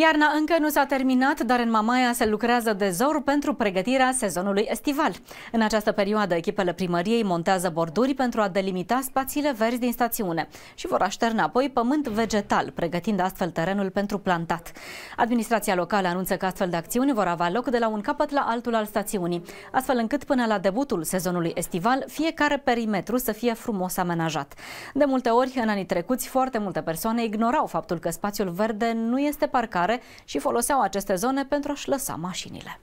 Iarna încă nu s-a terminat, dar în Mamaia se lucrează de zor pentru pregătirea sezonului estival. În această perioadă, echipele primăriei montează borduri pentru a delimita spațiile verzi din stațiune și vor așterna apoi pământ vegetal, pregătind astfel terenul pentru plantat. Administrația locală anunță că astfel de acțiuni vor avea loc de la un capăt la altul al stațiunii, astfel încât până la debutul sezonului estival, fiecare perimetru să fie frumos amenajat. De multe ori, în anii trecuți, foarte multe persoane ignorau faptul că spațiul verde nu este parcat și foloseau aceste zone pentru a-și lăsa mașinile.